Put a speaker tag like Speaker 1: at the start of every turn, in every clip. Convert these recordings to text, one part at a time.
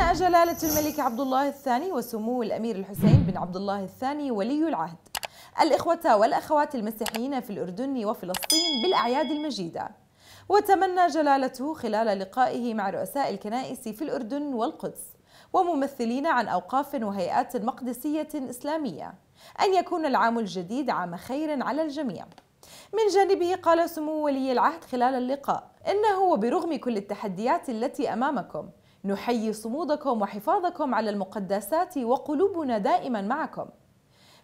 Speaker 1: أن جلالة الملك عبد الله الثاني وسمو الأمير الحسين بن عبد الله الثاني ولي العهد الإخوة والأخوات المسيحيين في الأردن وفلسطين بالأعياد المجيدة وتمنى جلالته خلال لقائه مع رؤساء الكنائس في الأردن والقدس وممثلين عن أوقاف وهيئات مقدسية إسلامية أن يكون العام الجديد عام خير على الجميع من جانبه قال سمو ولي العهد خلال اللقاء إنه وبرغم كل التحديات التي أمامكم نحيي صمودكم وحفاظكم على المقدسات وقلوبنا دائما معكم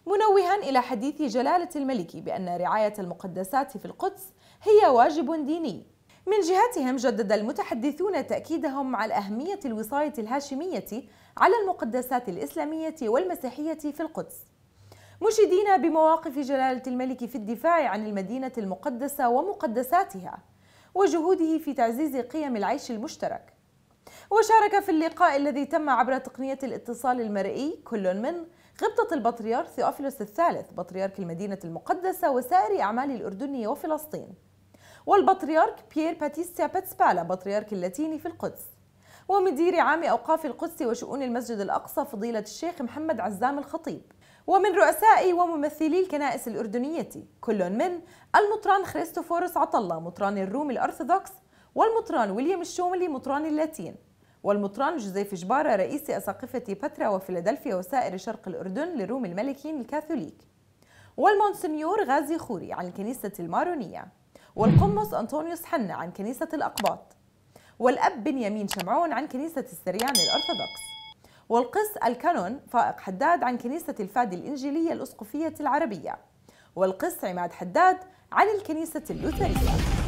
Speaker 1: منوها إلى حديث جلالة الملك بأن رعاية المقدسات في القدس هي واجب ديني من جهتهم جدد المتحدثون تأكيدهم على أهمية الوصاية الهاشمية على المقدسات الإسلامية والمسيحية في القدس مشيدين بمواقف جلالة الملك في الدفاع عن المدينة المقدسة ومقدساتها وجهوده في تعزيز قيم العيش المشترك وشارك في اللقاء الذي تم عبر تقنية الاتصال المرئي كل من غبطة البطريرك ثيوفيلوس الثالث بطريرك المدينة المقدسة وسائر أعمال الأردن وفلسطين والبطريرك بيير باتيستيا باتسبالا بطريرك اللاتيني في القدس ومدير عام أوقاف القدس وشؤون المسجد الأقصى فضيلة الشيخ محمد عزام الخطيب ومن رؤساء وممثلي الكنائس الأردنية كل من المطران خريستوفوروس عطلة مطران الروم الأرثوذكس والمطران ويليام الشوملي مطران اللاتين والمطران جوزيف جبارة رئيس أساقفة بترا وفيلادلفيا وسائر شرق الأردن للروم الملكين الكاثوليك والمونسنيور غازي خوري عن الكنيسة المارونية والقمص أنطونيوس حنا عن كنيسة الأقباط والأب بنيامين شمعون عن كنيسة السريان الأرثوذكس والقس الكانون فائق حداد عن كنيسة الفادي الإنجيلية الأسقفية العربية والقس عماد حداد عن الكنيسة اللوثرية